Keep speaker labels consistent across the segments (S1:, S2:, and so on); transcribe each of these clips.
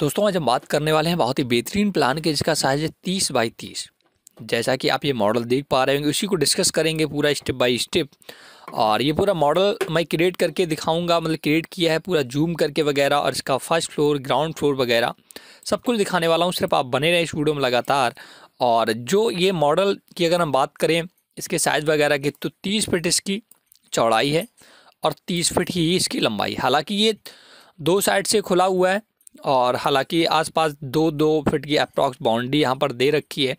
S1: दोस्तों आज हम बात करने वाले हैं बहुत ही बेहतरीन प्लान के जिसका साइज है तीस बाई तीस जैसा कि आप ये मॉडल देख पा रहे होंगे उसी को डिस्कस करेंगे पूरा स्टेप बाय स्टेप और ये पूरा मॉडल मैं क्रिएट करके दिखाऊंगा मतलब क्रिएट किया है पूरा जूम करके वगैरह और इसका फर्स्ट फ्लोर ग्राउंड फ्लोर वगैरह सब कुछ दिखाने वाला हूँ सिर्फ आप बने रहें इस वीडियो में लगातार और जो ये मॉडल की अगर हम बात करें इसके साइज़ वगैरह की तो तीस फिट इसकी चौड़ाई है और तीस फिट ही इसकी लंबाई हालाँकि ये दो साइड से खुला हुआ है और हालांकि आसपास दो दो फिट की अप्रॉक्स बाउंड्री यहाँ पर दे रखी है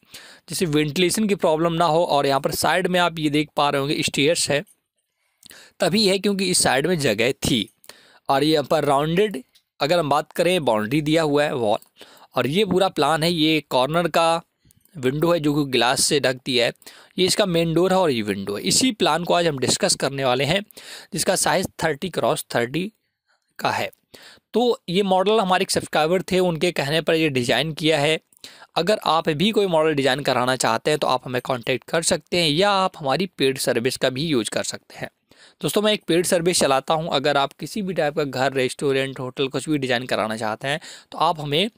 S1: जिससे वेंटिलेशन की प्रॉब्लम ना हो और यहाँ पर साइड में आप ये देख पा रहे होंगे स्टेयर्स है तभी है क्योंकि इस साइड में जगह थी और ये यहाँ पर राउंडेड अगर हम बात करें बाउंड्री दिया हुआ है वॉल और ये पूरा प्लान है ये कॉर्नर का विंडो है जो कि ग्लास से ढकती है ये इसका मेन डोर है और ये विंडो है इसी प्लान को आज हम डिस्कस करने वाले हैं जिसका साइज़ थर्टी क्रॉस थर्टी का है तो ये मॉडल हमारे एक सब्सक्राइबर थे उनके कहने पर ये डिज़ाइन किया है अगर आप भी कोई मॉडल डिज़ाइन कराना चाहते हैं तो आप हमें कांटेक्ट कर सकते हैं या आप हमारी पेड सर्विस का भी यूज कर सकते हैं दोस्तों मैं एक पेड सर्विस चलाता हूं अगर आप किसी भी टाइप का घर रेस्टोरेंट होटल कुछ भी डिज़ाइन कराना चाहते हैं तो आप हमें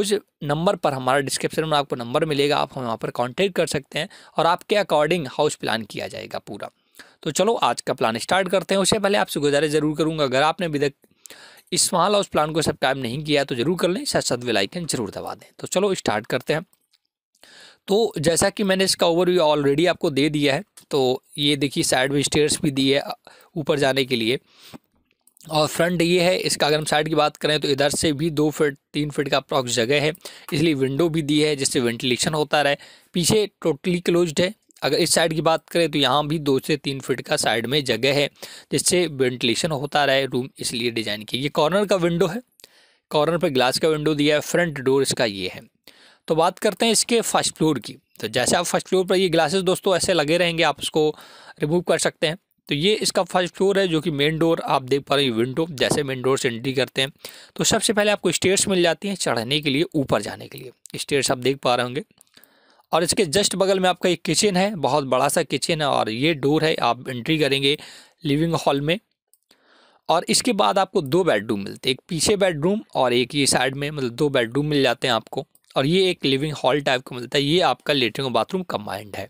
S1: उस नंबर पर हमारा डिस्क्रिप्शन में आपको नंबर मिलेगा आप हम वहाँ पर कॉन्टेक्ट कर सकते हैं और आपके अकॉर्डिंग हाउस प्लान किया जाएगा पूरा तो चलो आज का प्लान स्टार्ट करते हैं उससे पहले आपसे गुजारिश ज़रूर करूँगा अगर आपने अभी तक इस स्मॉल हाउस प्लान को सब्सक्राइब नहीं किया तो जरूर कर लें साथ साथ वेलाइकन जरूर दबा दें तो चलो स्टार्ट करते हैं तो जैसा कि मैंने इसका ओवरव्यू ऑलरेडी आपको दे दिया है तो ये देखिए साइड में स्टेयर्स भी दिए है ऊपर जाने के लिए और फ्रंट ये है इसका अगर हम साइड की बात करें तो इधर से भी दो फीट तीन फीट का अप्रॉक्स जगह है इसलिए विंडो भी दी है जिससे वेंटिलेशन होता रहे पीछे टोटली क्लोज्ड है अगर इस साइड की बात करें तो यहाँ भी दो से तीन फीट का साइड में जगह है जिससे वेंटिलेशन होता रहे रूम इसलिए डिज़ाइन की ये कॉर्नर का विंडो है कॉर्नर पर ग्लास का विंडो दिया है फ्रंट डोर इसका ये है तो बात करते हैं इसके फर्स्ट फ्लोर की तो जैसे आप फर्स्ट फ्लोर पर ये ग्लासेस दोस्तों ऐसे लगे रहेंगे आप उसको रिमूव कर सकते हैं तो ये इसका फर्स्ट फ्लोर है जो कि मेन डोर आप देख पा रहे हैं विंडो जैसे मेन डोर से एंट्री करते हैं तो सबसे पहले आपको स्टेयर्स मिल जाती हैं चढ़ने के लिए ऊपर जाने के लिए स्टेयर्स आप देख पा रहे होंगे और इसके जस्ट बगल में आपका एक किचन है बहुत बड़ा सा किचन है और ये डोर है आप एंट्री करेंगे लिविंग हॉल में और इसके बाद आपको दो बेडरूम मिलते हैं एक पीछे बेडरूम और एक ये साइड में मतलब दो बेडरूम मिल जाते हैं आपको और ये एक लिविंग हॉल टाइप का मिलता है ये आपका लेटरिन और बाथरूम कम्बाइंड है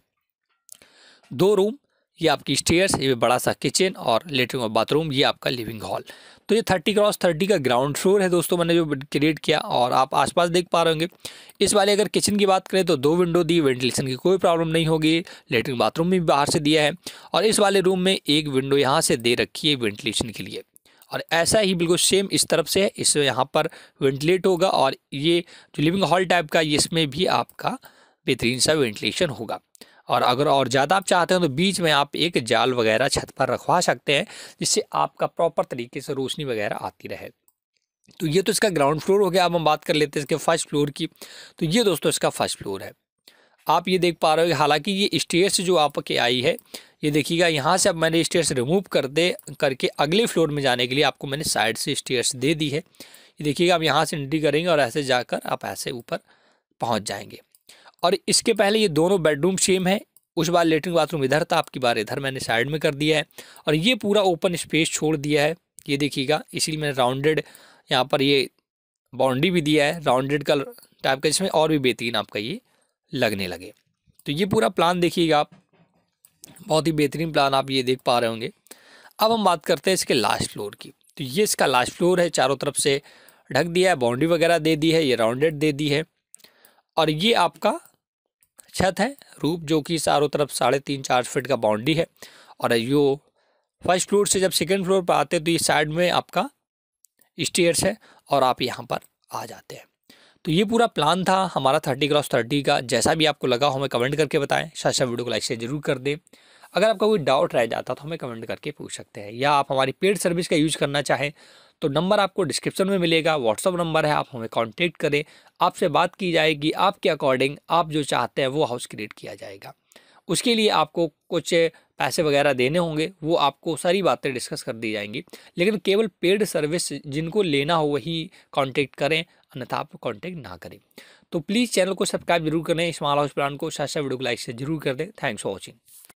S1: दो रूम ये आपकी स्टेयर्स ये बड़ा सा किचन और लेटरिन और बाथरूम ये आपका लिविंग हॉल तो ये थर्टी क्रॉस थर्टी का ग्राउंड फ्लोर है दोस्तों मैंने जो क्रिएट किया और आप आसपास देख पा रहे होंगे इस वाले अगर किचन की बात करें तो दो विंडो दी वेंटिलेशन की कोई प्रॉब्लम नहीं होगी लेटरिन बाथरूम भी बाहर से दिया है और इस वाले रूम में एक विंडो यहाँ से दे रखी है वेंटिलेशन के लिए और ऐसा ही बिल्कुल सेम इस तरफ से है इस यहाँ पर वेंटिलेट होगा और ये जो लिविंग हॉल टाइप का इसमें भी आपका बेहतरीन सा वेंटिलेशन होगा और अगर और ज़्यादा आप चाहते हैं तो बीच में आप एक जाल वगैरह छत पर रखवा सकते हैं जिससे आपका प्रॉपर तरीके से रोशनी वगैरह आती रहे तो ये तो इसका ग्राउंड फ्लोर हो गया अब हम बात कर लेते हैं इसके फर्स्ट फ्लोर की तो ये दोस्तों इसका फर्स्ट फ्लोर है आप ये देख पा रहे हो हालांकि ये स्टेयर्स जो आपके आई है ये देखिएगा यहाँ से अब मैंने स्टेयर्स रिमूव कर दे करके अगले फ्लोर में जाने के लिए आपको मैंने साइड से स्टेयर्स दे दी है ये देखिएगा आप यहाँ से एंट्री करेंगे और ऐसे जाकर आप ऐसे ऊपर पहुँच जाएंगे और इसके पहले ये दोनों बेडरूम सेम है उस बार लेटरिन बाथरूम इधर था आपकी बार इधर मैंने साइड में कर दिया है और ये पूरा ओपन स्पेस छोड़ दिया है ये देखिएगा इसीलिए मैंने राउंडेड यहाँ पर ये बाउंड्री भी दिया है राउंडेड कलर टाइप का जिसमें और भी बेहतरीन आपका ये लगने लगे तो ये पूरा प्लान देखिएगा आप बहुत ही बेहतरीन प्लान आप ये देख पा रहे होंगे अब हम बात करते हैं इसके लास्ट फ्लोर की तो ये इसका लास्ट फ्लोर है चारों तरफ से ढक दिया है बाउंड्री वगैरह दे दी है ये राउंडेड दे दी है और ये आपका छत है रूप जो कि चारों तरफ साढ़े तीन चार फिट का बाउंड्री है और यो फर्स्ट फ्लोर से जब सेकेंड फ्लोर पर आते हैं तो ये साइड में आपका स्टेयर्स है और आप यहाँ पर आ जाते हैं तो ये पूरा प्लान था हमारा थर्टी क्रॉस थर्टी का जैसा भी आपको लगा हो हमें कमेंट करके बताएं साथ वीडियो को लाइक शेयर जरूर कर दें अगर आपका कोई डाउट रह जाता तो हमें कमेंट करके पूछ सकते हैं या आप हमारी पेड सर्विस का यूज करना चाहें तो नंबर आपको डिस्क्रिप्शन में मिलेगा व्हाट्सअप नंबर है आप हमें कॉन्टेक्ट करें आपसे बात की जाएगी आपके अकॉर्डिंग आप जो चाहते हैं वो हाउस क्रिएट किया जाएगा उसके लिए आपको कुछ पैसे वगैरह देने होंगे वो आपको सारी बातें डिस्कस कर दी जाएंगी लेकिन केवल पेड सर्विस जिनको लेना हो वही कांटेक्ट करें अन्यथा आप कांटेक्ट ना करें तो प्लीज़ चैनल को सब्सक्राइब जरूर करें इस्माल हाउस प्लान को साथ साथ वीडियो को लाइक से जरूर कर दें थैंक्स फॉर वॉचिंग